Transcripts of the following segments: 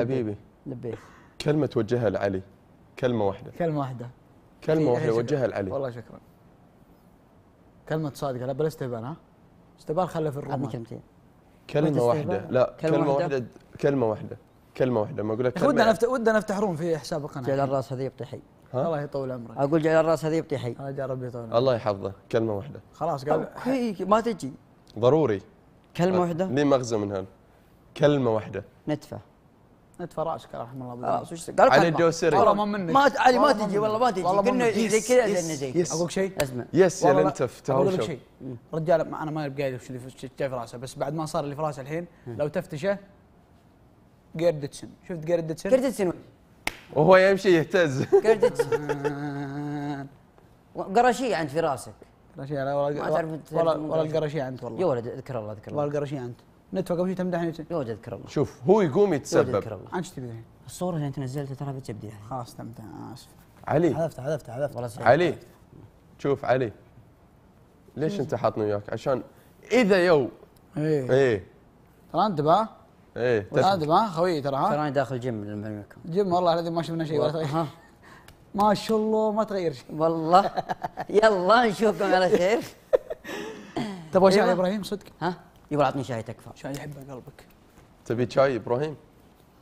حبيبي لبيك كلمة توجهها لعلي كلمة واحدة كلمة واحدة كلمة واحدة وجهها لعلي والله شكرا كلمة صادقة لا بلا استهبال ها استهبال خله في الرومان كلمتين كلمة واحدة لا كلمة, كلمة واحدة كلمة واحدة كلمة واحدة ما اقول لك ودنا نفتح ودنا نفتح روم في حساب القناة جعل الراس هذه يبطي حي الله يطول عمرك اقول جعل الراس هذه يبطي حي انا ربي يطول عمرك الله يحفظه كلمة واحدة خلاص طيب، قال هي ما تجي ضروري كلمة واحدة لي مغزى من هال كلمة واحدة ندفع ندفع راسك رحم الله آه. قال علي الدوسري والله ما منك ما علي ما تجي والله ما تجي قلنا زي كذا زين زي اقول شيء اسمع يس يا لنتف اقول لك شيء رجال انا ما بقايل شو اللي في راسه بس بعد ما صار اللي في راسه الحين لو تفتشه جيردتسن شفت جيردتسن جيردتسن وهو يمشي يهتز جيردتسن قرشيه انت في راسك قرشيه ولا ولا القرشيه انت والله يا ولد اذكر الله اذكر الله والله القرشيه انت نتفق قبل شوي تمدحني يا وجه اذكر الله شوف هو يقوم يتسبب عن ايش تبي الصوره اللي انت نزلتها ترى بتبدي يعني. خلاص تمدح اسف علي حذفت حذفت حذفت والله علي شوف علي ليش انت حاطني وياك عشان اذا يو ايه ايه ترى انتبه ايه انتبه خوي ترى ها تراني داخل جيم جيم والله الذي ما شفنا شيء ولا ما شاء الله ما تغير شيء والله يلا نشوفكم على خير تبغى شيء يا إيه. ابراهيم صدق ها يقول عطني شاي تكفى شاي يحبه قلبك تبي شاي ابراهيم؟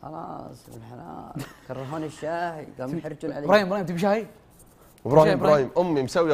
خلاص الحلال كرهوني الشاي قام يحرجون علي ابراهيم ابراهيم تبي شاي؟ ابراهيم ابراهيم امي مسويه